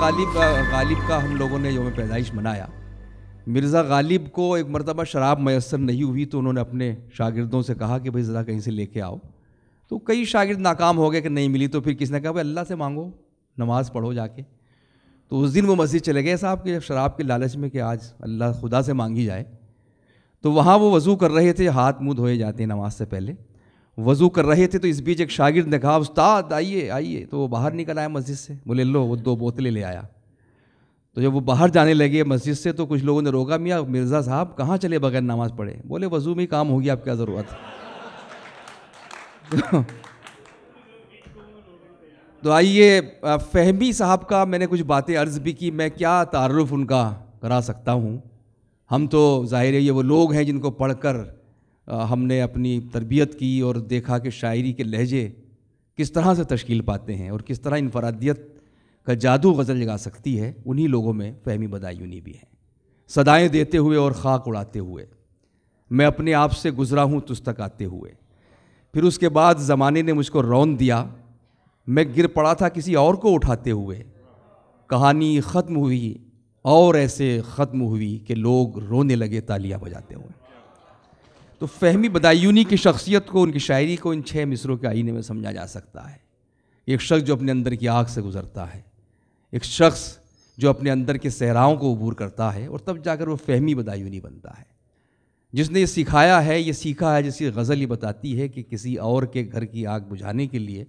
गालिब गालिब का हम लोगों ने योम पैदाइश मनाया मिर्ज़ा गालिब को एक मरतबा शराब मैसर नहीं हुई तो उन्होंने अपने शागिदों से कहा कि भाई ज़रा कहीं से लेके आओ तो कई शागिर्द नाकाम हो गए कि नहीं मिली तो फिर किसने कहा भाई अल्लाह से मांगो नमाज़ पढ़ो जाके तो उस दिन वो मस्जिद चले गए साहब के शराब के लालच में कि आज अल्लाह खुदा से मांगी जाए तो वहाँ वो वज़ू कर रहे थे हाथ मुँह धोए जाते हैं नमाज से पहले वज़ू कर रहे थे तो इस बीच एक शागिर्द ने कहा उस्ताद आइए आइए तो वो बाहर निकल आया मस्जिद से बोले लो वो दो बोतलें ले आया तो जब वो बाहर जाने लगे मस्जिद से तो कुछ लोगों ने रोका मियाँ मिर्ज़ा साहब कहाँ चले बगैर नमाज़ पढ़े बोले वज़ू में काम होगी आप क्या ज़रूरत तो, तो आइए फहमी साहब का मैंने कुछ बातें अर्ज़ भी की मैं क्या तारफ़ उनका करा सकता हूँ हम तो ज़ाहिर है ये वो लोग हैं जिनको पढ़कर हमने अपनी तरबियत की और देखा कि शायरी के लहजे किस तरह से तश्कील पाते हैं और किस तरह इनफरादियत का जादू गज़ल जगा सकती है उन्हीं लोगों में फहमी बदायूनी भी है सदाएँ देते हुए और खाक उड़ाते हुए मैं अपने आप से गुज़रा हूँ तुस्तक आते हुए फिर उसके बाद ज़माने ने मुझको रौन दिया मैं गिर पड़ा था किसी और को उठाते हुए कहानी ख़त्म हुई और ऐसे ख़त्म हुई कि लोग रोने लगे तालियां बजाते हुए तो फहमी बदायूनी की शख्सियत को उनकी शायरी को इन छः मिसरों के आईने में समझा जा सकता है एक शख्स जो अपने अंदर की आग से गुजरता है एक शख्स जो अपने अंदर के सहराओं को अबूर करता है और तब जाकर वो फहमी बदायूनी बनता है जिसने ये सिखाया है ये सीखा है जिसकी गज़ल ये बताती है कि किसी और के घर की आग बुझाने के लिए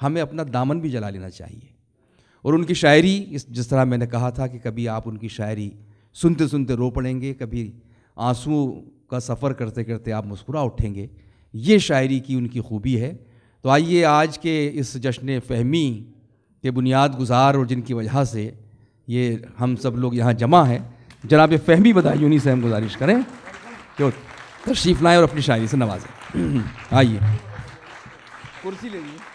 हमें अपना दामन भी जला लेना चाहिए और उनकी शायरी इस जिस तरह मैंने कहा था कि कभी आप उनकी शायरी सुनते सुनते रो पड़ेंगे कभी आंसू का सफ़र करते करते आप मुस्कुरा उठेंगे ये शायरी की उनकी खूबी है तो आइए आज के इस जश्न फहमी के बुनियाद गुजार और जिनकी वजह से ये हम सब लोग यहाँ जमा हैं जनाब फहमी उन्हीं से हम गुजारिश करें क्यों तशरीफ़ लाएँ और अपनी शायरी से नवाजें आइए कुर्सी ले लीजिए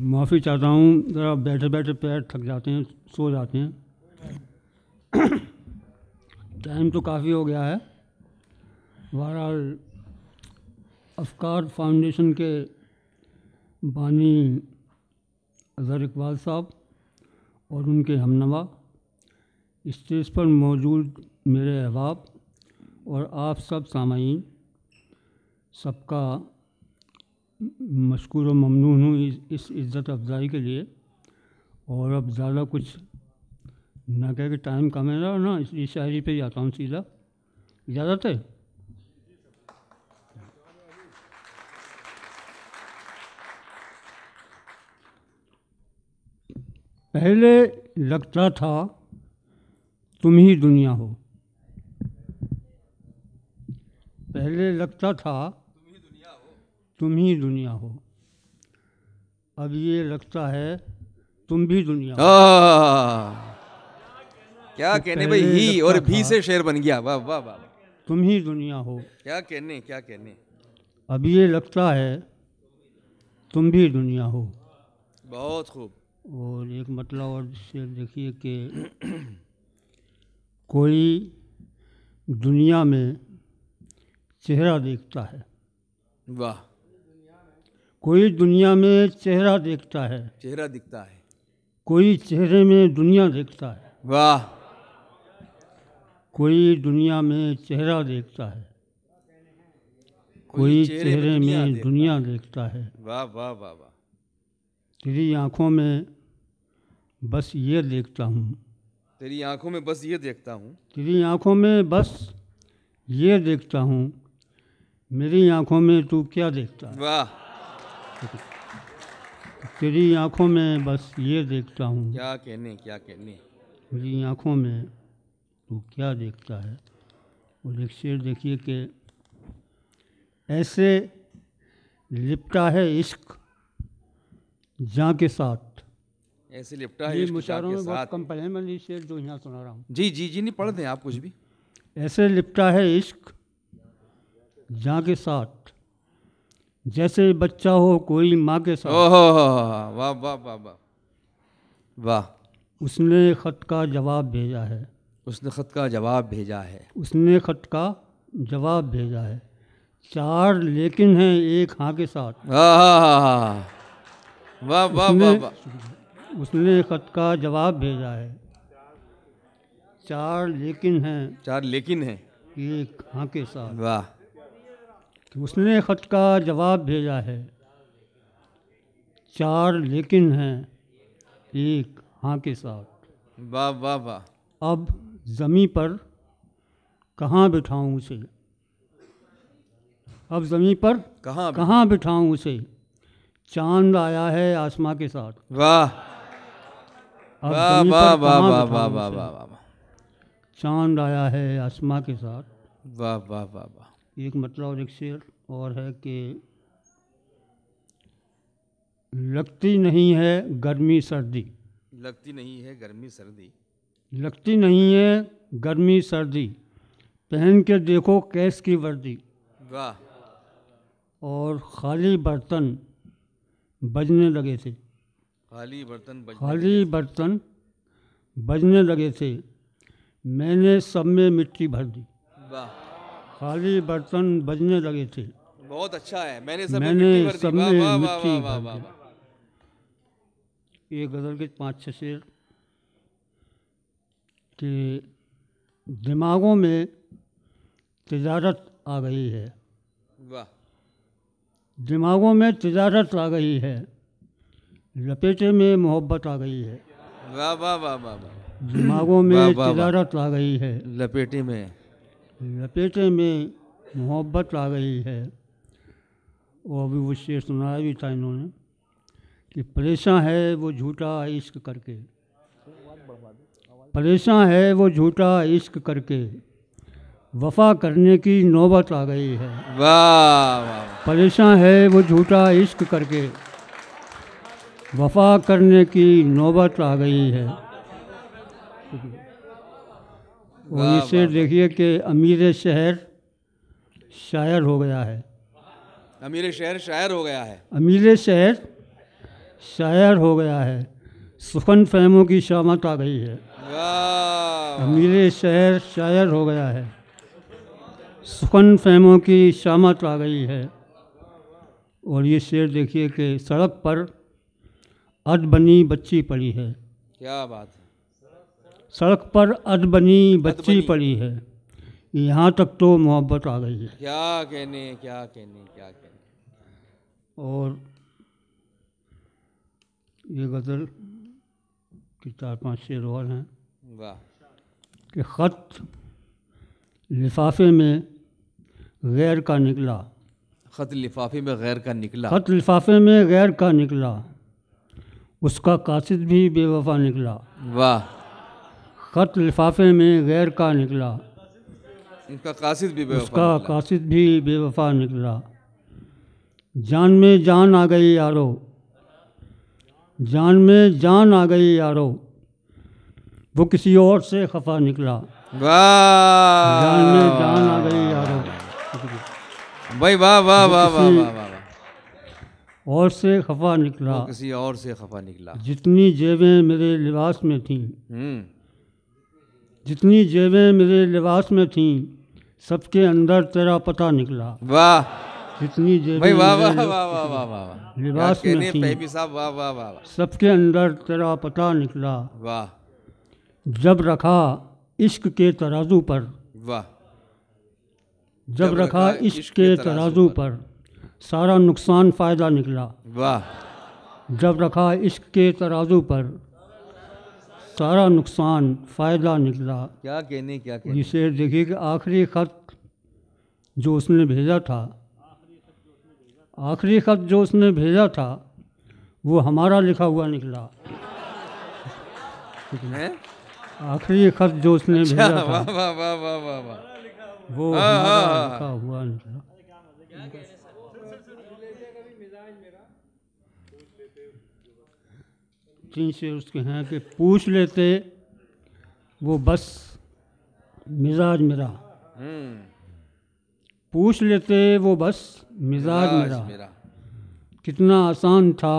माफ़ी चाहता हूँ ज़रा बैठे बैठे पैर थक जाते हैं सो जाते हैं टाइम तो काफ़ी हो गया है बहरहाल अफकार फाउंडेशन के बानी अजहर इकबाल साहब और उनके हमनवा स्टेज पर मौजूद मेरे अहबाब और आप सब सामीन सबका मशकूर और ममनून हूँ इस, इज़्ज़त अफजाई के लिए और अब ज़्यादा कुछ ना कह के टाइम कम है ना ना इसलिए शायरी पे ही आता हूँ सीधा इजाज़त है पहले लगता था तुम ही दुनिया हो पहले लगता था तुम ही दुनिया हो अब ये लगता है तुम भी दुनिया हो क्या तो कहने भाई ही और भी से शेर बन गया वाह वाह वाह तुम ही दुनिया हो क्या कहने क्या कहने अब ये लगता है तुम भी दुनिया हो बहुत खूब और एक मतलब और शेर देखिए कि कोई दुनिया में चेहरा देखता है वाह कोई दुनिया में चेहरा देखता है चेहरा दिखता है कोई चेहरे में दुनिया देखता है वाह कोई दुनिया में चेहरा देखता है कोई चेहरे में दुनिया देखता है वाह वाह वाह वाह तेरी आंखों में बस ये देखता हूँ तेरी आंखों में बस ये देखता हूँ तेरी आंखों में बस ये देखता हूँ मेरी आंखों में तू क्या देखता है वाह तेरी आँखों में बस ये देखता हूँ क्या कहने क्या कहने मेरी आँखों में तू क्या देखता है और एक शेर देखिए कि ऐसे लिपटा है इश्क जहाँ के साथ ऐसे लिपटा है इश्क मुशारों में बहुत कम पढ़े मैं ये शेर जो यहाँ सुना रहा हूँ जी जी जी नहीं पढ़ दें आप कुछ भी ऐसे लिपटा है इश्क जहाँ के साथ जैसे बच्चा हो कोई माँ के साथ ओहो वाह वाह वाह वाह वाह उसने ख़त का जवाब भेजा है उसने ख़त का जवाब भेजा है उसने ख़त का जवाब भेजा है चार लेकिन हैं एक हाँ के साथ वाह हाँ, हाँ, हाँ, वाह वाह उसने ख़त का जवाब भेजा है चार लेकिन हैं चार लेकिन हैं एक हाँ के साथ वाह कि उसने ख़त का जवाब भेजा है चार लेकिन हैं एक हाँ के साथ वाह वाह वाह अब ज़मी पर कहाँ बिठाऊँ उसे अब ज़मीन पर कहाँ कहाँ बिठाऊँ उसे चांद आया है आसमां के साथ वाह चांद आया है आसमां के साथ वाह वाह वाह वाह एक मतलब और एक शेर और है कि लगती नहीं है गर्मी सर्दी लगती नहीं है गर्मी सर्दी लगती नहीं है गर्मी सर्दी पहन के देखो कैस की वर्दी वाह और खाली बर्तन बजने लगे थे खाली बर्तन बजने खाली बर्तन बजने लगे थे मैंने सब में मिट्टी भर दी वाह खाली बर्तन बजने लगे थे बहुत अच्छा है मैंने सब मैंने सब में मिट्टी ये गज़ल के पाँच छह शेर कि दिमागों में तजारत आ गई है वाह दिमागों में तजारत आ गई है लपेटे में मोहब्बत आ गई है वाह वाह वाह वाह दिमागों में तजारत आ गई है लपेटे में लपेटे में मोहब्बत आ गई है वो अभी उससे सुनाया भी था इन्होंने कि परेशान है वो झूठा इश्क करके परेशान है वो झूठा इश्क करके वफा करने की नौबत आ गई है वाह परेशान है वो झूठा इश्क करके वफा करने की नौबत आ गई है ये शेर देखिए कि अमीर शहर शायर हो गया है अमीर शहर शायर हो गया है अमीर शहर शायर हो गया है सुखन फहमों की शामत आ गई है अमीर शहर शायर हो गया है सुखन फहमों की शामत आ गई है और ये शेर देखिए कि सड़क पर अध बनी बच्ची पड़ी है क्या बात सड़क पर अदबनी बच्ची अदबनी। पड़ी है यहाँ तक तो मोहब्बत आ गई है क्या कहने क्या कहने क्या कहने और ये गज़ल की चार पांच शेर और हैं वाह कि ख़त लिफाफे में गैर का निकला ख़त लिफाफे में गैर का निकला ख़त लिफाफे में गैर का निकला उसका कासिद भी बेवफा निकला वाह ख़त लिफाफे में गैर का निकला उसका कासिद भी बेवफा उसका कासिद भी बेवफा निकला जान में जान आ गई यारो जान में जान आ गई यारो वो किसी और से खफा निकला वाह जान में जान आ गई यारो भाई वाह वाह वाह वाह वाह वाह और से खफा निकला किसी और से खफा निकला जितनी जेबें मेरे लिबास में थी हम्म। जितनी जेबें मेरे लिबास में थीं सबके अंदर तेरा पता निकला वाह जितनी जेबें भाई वाह वाह वाह वाह वाह वाह लिबास में थीं साहब वाह वाह वाह सबके अंदर तेरा पता निकला वाह जब रखा इश्क के तराजू पर वाह जब रखा इश्क के तराजू पर सारा नुकसान फ़ायदा निकला वाह जब रखा इश्क के तराजू पर सारा नुकसान फ़ायदा निकला क्या कहने क्या कहने जिसे देखिए कि आखिरी ख़त जो उसने भेजा था आखिरी ख़त जो उसने भेजा था वो हमारा लिखा हुआ निकला आखिरी खत जो उसने भेजा था वो हमारा लिखा हुआ निकला तीन से उसके हैं कि पूछ लेते वो बस मिजाज मेरा हम्म। पूछ लेते वो बस मिजाज मेरा, कितना आसान था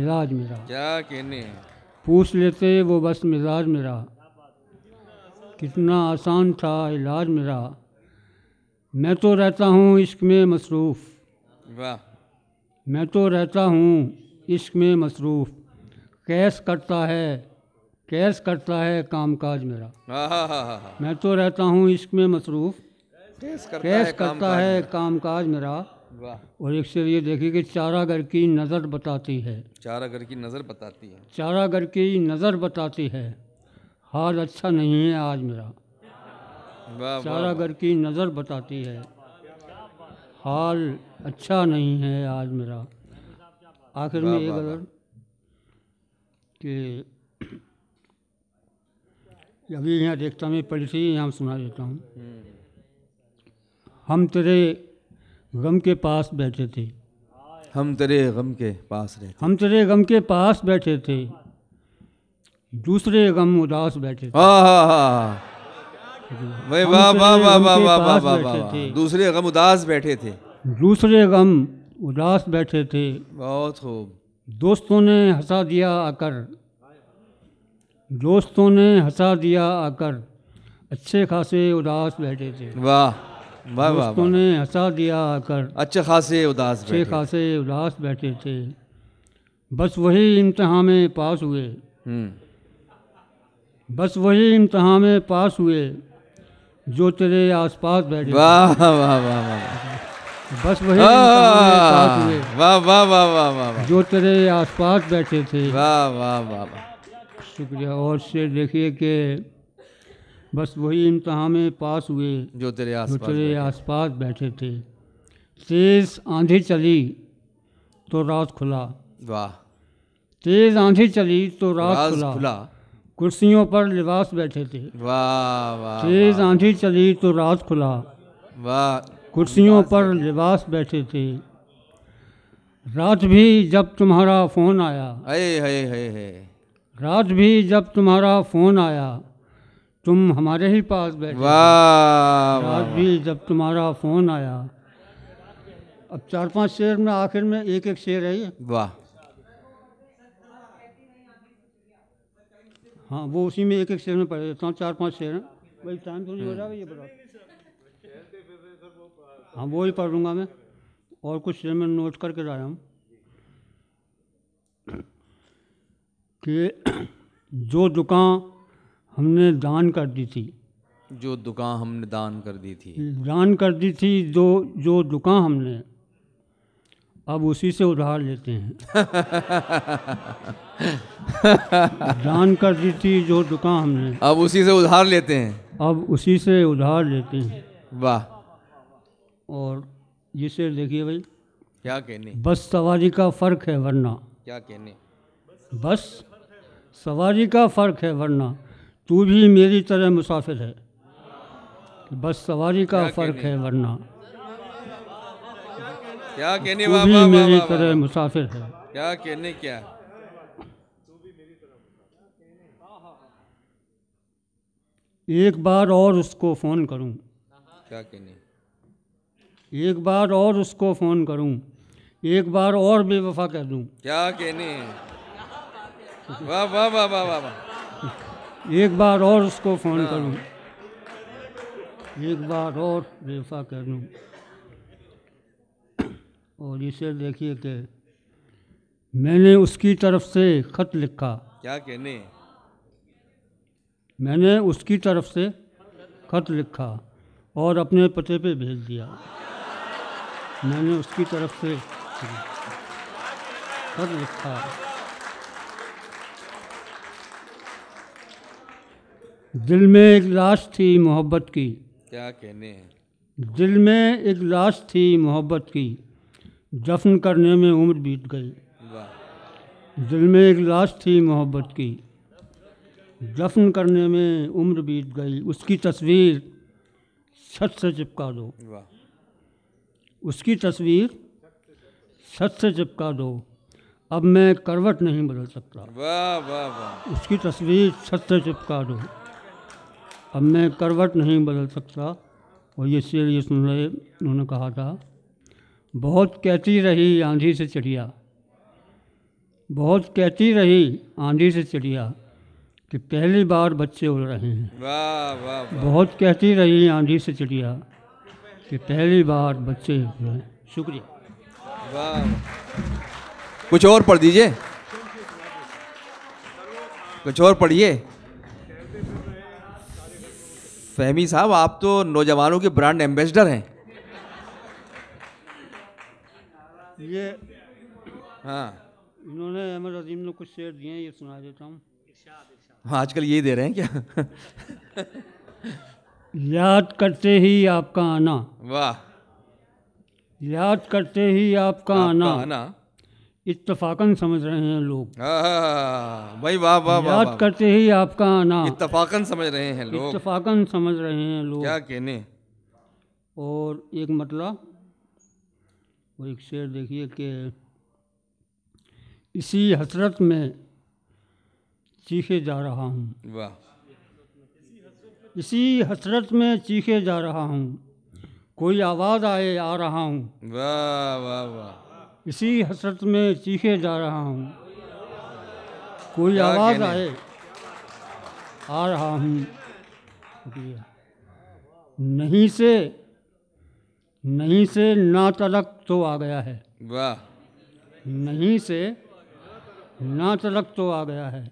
इलाज मेरा क्या कहने पूछ लेते वो बस मिजाज मेरा कितना आसान था इलाज मेरा मैं तो रहता हूँ इश्क में मसरूफ़ वाह मैं तो रहता हूँ इश्क में मसरूफ़ कैश करता है कैश करता है कामकाज मेरा हाँ, हाँ, हाँ, मैं तो रहता हूँ इसमें मसरूफ़ कैश करता है, काम काज कामकाज मेरा और एक से ये देखिए कि घर की नज़र बताती है चारा घर की नज़र बताती है चारा घर की नज़र बताती है हाल अच्छा नहीं है आज मेरा चारा घर की नज़र बताती है हाल अच्छा नहीं है आज मेरा आखिर में एक अगर कि अभी यहाँ देखता मैं पढ़ी थी यहाँ सुना देता हूँ हम तेरे गम के पास बैठे थे हम तेरे गम के पास रहे हम तेरे गम के पास बैठे थे दूसरे गम उदास बैठे थे हाँ, हाँ, हाँ। वाह वाह वाह वाह वाह वाह वाह वाह वाह दूसरे गम उदास बैठे थे दूसरे गम उदास बैठे थे बहुत खूब दोस्तों ने हंसा दिया आकर दोस्तों ने हंसा दिया आकर अच्छे खासे उदास बैठे थे वाह वाह वाह दोस्तों ने हंसा दिया आकर अच्छे खासे उदास अच्छे खासे उदास बैठे थे बस वही इम्तहा में पास हुए हम्म। बस वही इम्तहा में पास हुए जो तेरे आसपास बैठे वाह वाह वाह वाह बस वही हाँ, वाह वाह वाह वाह वाह जो तेरे आसपास बैठे थे वाह वाह वाह वाह शुक्रिया और से देखिए कि बस वही इम्तहा में पास हुए जो तेरे आस जो तेरे आसपास बैठे थे तेज़ आंधी चली तो रात खुला वाह तेज़ आंधी चली तो रात खुला, खुला। कुर्सियों पर लिबास बैठे थे वाह वाह तेज़ आंधी चली तो रात खुला वाह कुर्सियों पर लिबास बैठे थे रात भी जब तुम्हारा फ़ोन आया अये हये हये हये रात भी जब तुम्हारा फ़ोन आया तुम हमारे ही पास बैठे वाह रात भी जब तुम्हारा फ़ोन आया अब चार पांच शेर में आखिर में एक एक शेर है वाह हाँ वो उसी में एक एक शेर में पड़े देता हूँ चार पाँच शेर हैं भाई टाइम तो नहीं हो जाएगा ये बताओ हाँ वो ही पढ़ लूँगा मैं और कुछ मैं नोट करके जा रहा हूँ कि जो दुकान हमने दान कर दी थी जो दुकान हमने दान कर दी थी दान कर दी थी जो जो दुकान हमने अब उसी से उधार लेते हैं दान कर दी थी जो दुकान हमने अब उसी से उधार लेते हैं अब उसी से उधार लेते हैं वाह और जिसे देखिए भाई क्या कहने बस सवारी का फ़र्क है वरना क्या कहने बस सवारी का फ़र्क है वरना तू भी मेरी तरह मुसाफिर है बस सवारी का फ़र्क है वरना क्या कहने तू भी मेरी तरह मुसाफिर है क्या कहने क्या एक बार और उसको फ़ोन करूं क्या कहने एक बार और उसको फ़ोन करूं एक बार और बेवफा कर दूं क्या कहने वाह वाह वाह वाह वाह एक बार और उसको फ़ोन हाँ। करूं एक बार और बेवफा कर दूं और इसे देखिए कि मैंने उसकी तरफ से ख़त लिखा क्या कहने मैंने उसकी तरफ से ख़त लिखा और अपने पते पे भेज दिया मैंने उसकी तरफ से पद लिखा दिल में एक लाश थी मोहब्बत की क्या कहने हैं दिल में एक लाश थी मोहब्बत की दफन करने में उम्र बीत गई दिल में एक लाश थी मोहब्बत की दफन करने में उम्र बीत गई उसकी तस्वीर छत से चिपका दो वाह उसकी तस्वीर सच से चिपका दो अब मैं करवट नहीं बदल सकता वाह वाह वाह उसकी तस्वीर छत से चिपका दो अब मैं करवट नहीं बदल सकता और ये शेर ये सुन रहे उन्होंने कहा था बहुत कहती रही आंधी से चिड़िया बहुत कहती रही आंधी से चिड़िया कि पहली बार बच्चे उड़ रहे हैं वाह वाह बहुत कहती रही आंधी से चिड़िया कि पहली बार बच्चे शुक्रिया कुछ और पढ़ दीजिए कुछ और पढ़िए फहमी साहब आप तो नौजवानों के ब्रांड एम्बेसडर हैं ये हाँ इन्होंने अहमद अजीम ने कुछ शेर दिए हैं ये सुना देता हूँ हाँ आजकल यही दे रहे हैं क्या याद करते ही आपका आना वाह याद करते ही आपका, आपका आना आना इतफाकन समझ रहे हैं लोग हाँ, हाँ, हाँ, भाई वाह वाह याद करते ही आपका आना इतफाकन समझ रहे हैं लोग इतफाकन समझ रहे हैं लोग क्या कहने और एक मतलब वो एक शेर देखिए कि इसी हसरत में चीखे जा रहा हूँ वाह इसी हसरत में चीखे जा रहा हूँ कोई आवाज़ आए आ रहा हूँ वाह वाह वाह इसी हसरत में चीखे जा रहा हूँ कोई आवाज़ आए आ रहा हूँ नहीं से नहीं से ना तलक तो आ गया है वाह नहीं से ना तलक तो आ गया है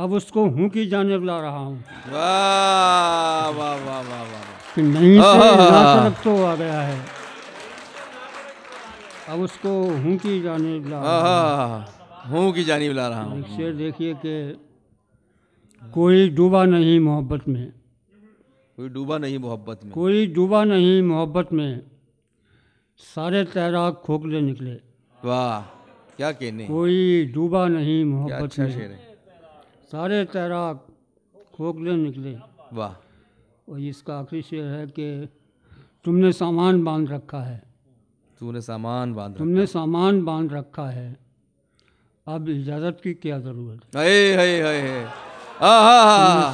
अब उसको हूँ की जानब ला रहा हूँ वाह वाह वाह नहीं तो आ गया है अब उसको हूँ की जानब ला हूँ की जानब ला रहा हूँ शेर देखिए कि कोई डूबा नहीं मोहब्बत में कोई डूबा नहीं मोहब्बत में कोई डूबा नहीं मोहब्बत में सारे तैराक खोखले निकले वाह क्या कहने कोई डूबा नहीं मोहब्बत अच्छा में सारे तैराक खोखले निकले वाह और इसका आखिरी शेर है कि तुमने सामान बांध रखा है तूने सामान बांध तुमने सामान बांध रखा है अब इजाज़त की क्या ज़रूरत है हाय हाय हाय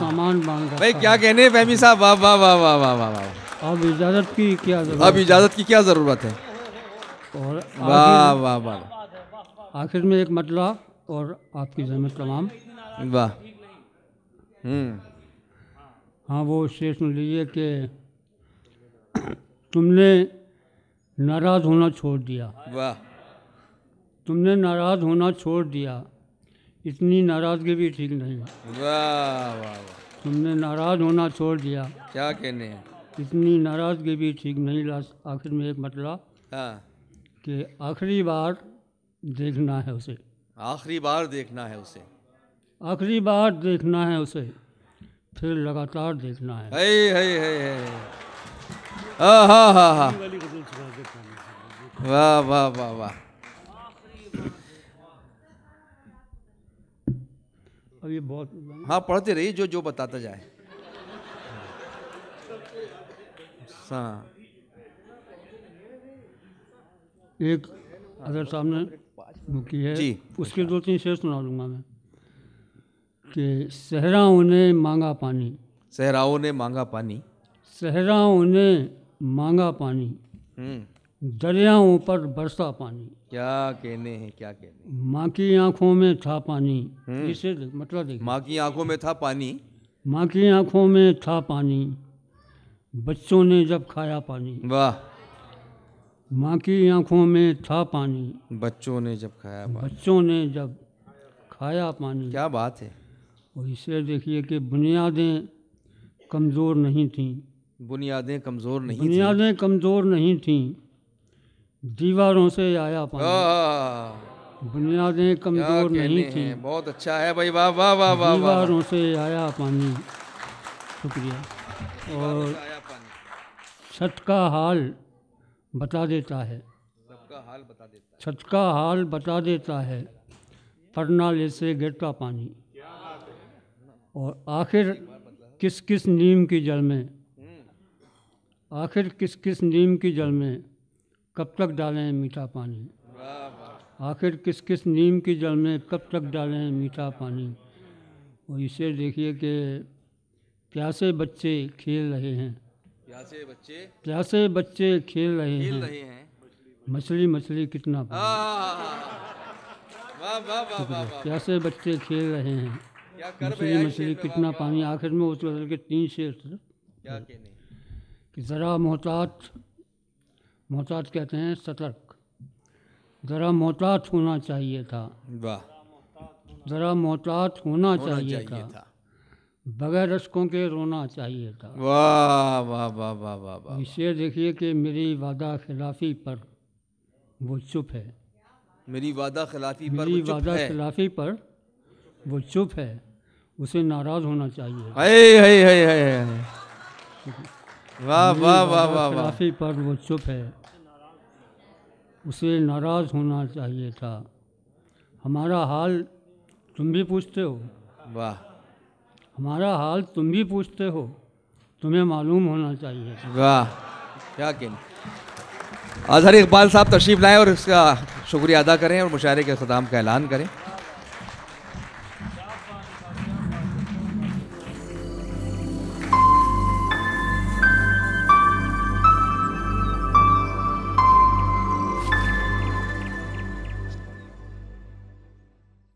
सामान बांध रखा भाई क्या कहने फहमी साहब वाह वाह वाह वाह वाह वाह वाह अब इजाज़त की क्या ज़रूरत अब इजाज़त की क्या ज़रूरत है और वाह वाह वाह आखिर में एक मतला और आपकी जहमत तमाम वाह हम्म। हाँ वो उससे सुन लीजिए कि तुमने नाराज़ होना छोड़ दिया वाह तुमने नाराज़ होना छोड़ दिया इतनी नाराज़गी भी ठीक नहीं वाह वाह तुमने नाराज़ होना छोड़ दिया क्या कहने हैं इतनी नाराज़गी भी ठीक नहीं ला आखिर में एक मतला हाँ। कि आखिरी बार देखना है उसे आखिरी बार देखना है उसे आखिरी बार देखना है उसे फिर लगातार देखना है हाय हाय हाय हाय वाह वाह वाह वाह अब ये बहुत हाँ पढ़ते रहिए जो जो बताता जाए हाँ। एक अगर सामने है उसके दो तीन शेर सुना दूंगा मैं कि सहराओं ने मांगा पानी सहराओं ने मांगा पानी सहराओं ने मांगा पानी हम्म। दरियाओं पर बरसा पानी क्या कहने हैं क्या कहने माँ की आंखों में था पानी हम्म। इसे मतलब माँ की आंखों में था पानी माँ की आंखों में था पानी बच्चों ने जब खाया पानी वाह माँ की आंखों में था पानी बच्चों ने जब खाया बच्चों ने जब खाया पानी क्या बात है और इसलिए देखिए कि बुनियादें कमज़ोर नहीं थीं बुनियादें कमज़ोर नहीं बुनियादें कमज़ोर नहीं थीं दीवारों से आया पानी बुनियादें कमज़ोर नहीं थीं बहुत अच्छा है भाई वाह वाह वाह वाह दीवारों से आया पानी शुक्रिया और छत का हाल बता देता है छत का हाल बता देता है परनाले से गिरता पानी और आखिर किस किस नीम की जल में आखिर किस किस नीम की जल में कब तक डालें मीठा पानी आखिर किस किस नीम की जल में कब तक डालें मीठा पानी और इसे देखिए कि प्यासे बच्चे खेल रहे हैं प्यासे बच्चे प्यासे बच्चे खेल रहे हैं, मछली मछली कितना प्यासे बच्चे खेल रहे हैं मछली मछली कितना पानी आखिर में उस बदल के तीन से कि ज़रा मोहतात मोहतात कहते हैं सतर्क ज़रा मोहतात होना चाहिए था ज़रा मोहतात होना चाहिए था बगैर रसकों के रोना चाहिए था वाह वाह वाह वाह वाह वाह इससे देखिए कि मेरी वादा खिलाफी पर वो चुप है मेरी वादा खिलाफी पर मेरी वादा खिलाफी पर वो चुप है उसे नाराज़ होना चाहिए वाह वाह वाह वाह काफ़ी पर वो चुप है उसे नाराज़ होना चाहिए था हमारा हाल तुम भी पूछते हो वाह हमारा हाल तुम भी पूछते हो तुम्हें मालूम होना चाहिए वाह क्या कहें अजहर इकबाल साहब तशरीफ़ लाएँ और इसका शुक्रिया अदा करें और मुशायरे के ख़दाम का ऐलान करें